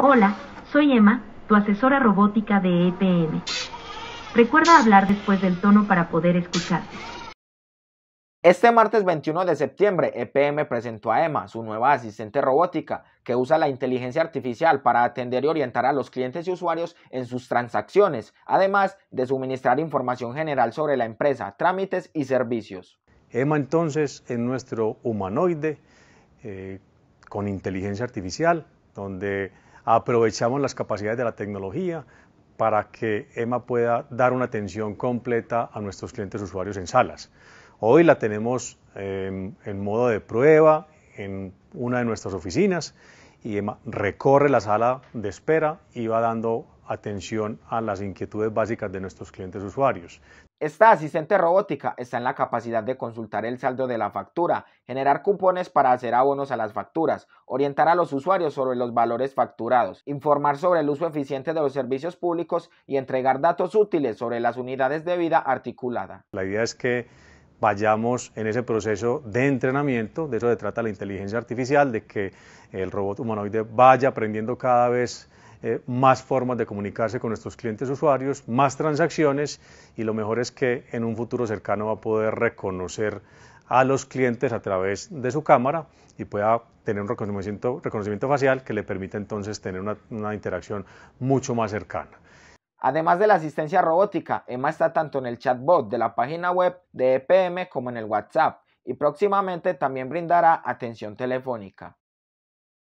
Hola, soy Emma, tu asesora robótica de EPM. Recuerda hablar después del tono para poder escucharte. Este martes 21 de septiembre, EPM presentó a Emma, su nueva asistente robótica, que usa la inteligencia artificial para atender y orientar a los clientes y usuarios en sus transacciones, además de suministrar información general sobre la empresa, trámites y servicios. Emma entonces es nuestro humanoide eh, con inteligencia artificial, donde aprovechamos las capacidades de la tecnología para que Emma pueda dar una atención completa a nuestros clientes usuarios en salas. Hoy la tenemos em, en modo de prueba en una de nuestras oficinas y Emma recorre la sala de espera y va dando atención a las inquietudes básicas de nuestros clientes usuarios. Esta asistente robótica está en la capacidad de consultar el saldo de la factura, generar cupones para hacer abonos a las facturas, orientar a los usuarios sobre los valores facturados, informar sobre el uso eficiente de los servicios públicos y entregar datos útiles sobre las unidades de vida articulada. La idea es que vayamos en ese proceso de entrenamiento, de eso se trata la inteligencia artificial, de que el robot humanoide vaya aprendiendo cada vez eh, más formas de comunicarse con nuestros clientes usuarios, más transacciones y lo mejor es que en un futuro cercano va a poder reconocer a los clientes a través de su cámara y pueda tener un reconocimiento, facial que le permita entonces tener una, interacción mucho más cercana. Además de la asistencia robótica, Emma está tanto en el chatbot de la página web de EPM como en el WhatsApp y próximamente también brindará atención telefónica.